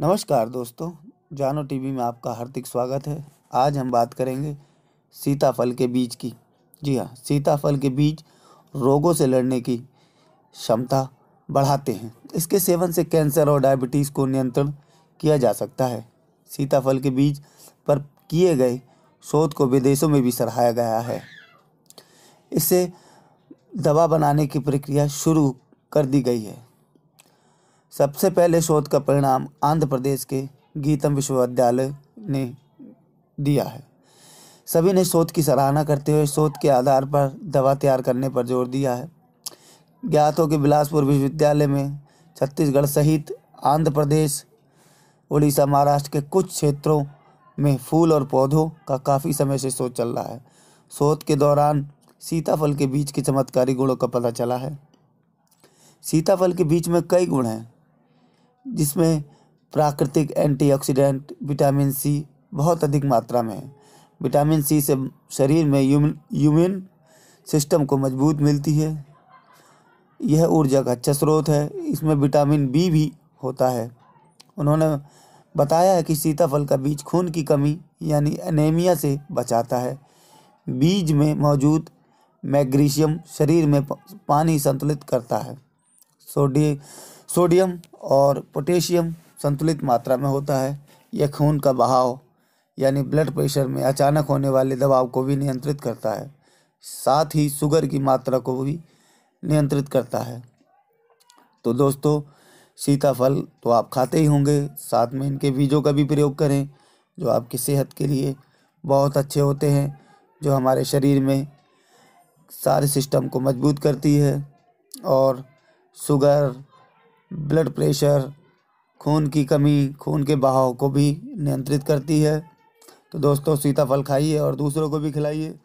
नमस्कार दोस्तों जानो टीवी में आपका हार्दिक स्वागत है आज हम बात करेंगे सीताफल के बीज की जी हाँ सीताफल के बीज रोगों से लड़ने की क्षमता बढ़ाते हैं इसके सेवन से कैंसर और डायबिटीज़ को नियंत्रण किया जा सकता है सीताफल के बीज पर किए गए शोध को विदेशों में भी सराहाया गया है इससे दवा बनाने की प्रक्रिया शुरू कर दी गई है सबसे पहले शोध का परिणाम आंध्र प्रदेश के गीतम विश्वविद्यालय ने दिया है सभी ने शोध की सराहना करते हुए शोध के आधार पर दवा तैयार करने पर जोर दिया है ज्ञात हो कि बिलासपुर विश्वविद्यालय में छत्तीसगढ़ सहित आंध्र प्रदेश उड़ीसा महाराष्ट्र के कुछ क्षेत्रों में फूल और पौधों का काफ़ी समय से शोध चल रहा है शोध के दौरान सीताफल के बीज के चमत्कारी गुणों का पता चला है सीताफल के बीज में कई गुण हैं जिसमें प्राकृतिक एंटीऑक्सीडेंट विटामिन सी बहुत अधिक मात्रा में है विटामिन सी से शरीर में यूमिन सिस्टम को मजबूत मिलती है यह ऊर्जा का अच्छा स्रोत है इसमें विटामिन बी भी होता है उन्होंने बताया है कि सीताफल का बीज खून की कमी यानी अनेमिया से बचाता है बीज में मौजूद मैग्नीशियम शरीर में पानी संतुलित करता है सोडियम सोडियम और पोटेशियम संतुलित मात्रा में होता है यह खून का बहाव यानी ब्लड प्रेशर में अचानक होने वाले दबाव को भी नियंत्रित करता है साथ ही शुगर की मात्रा को भी नियंत्रित करता है तो दोस्तों सीताफल तो आप खाते ही होंगे साथ में इनके बीजों का भी प्रयोग करें जो आपकी सेहत के लिए बहुत अच्छे होते हैं जो हमारे शरीर में सारे सिस्टम को मजबूत करती है और शुगर ब्लड प्रेशर खून की कमी खून के बहाव को भी नियंत्रित करती है तो दोस्तों सीताफल खाइए और दूसरों को भी खिलाइए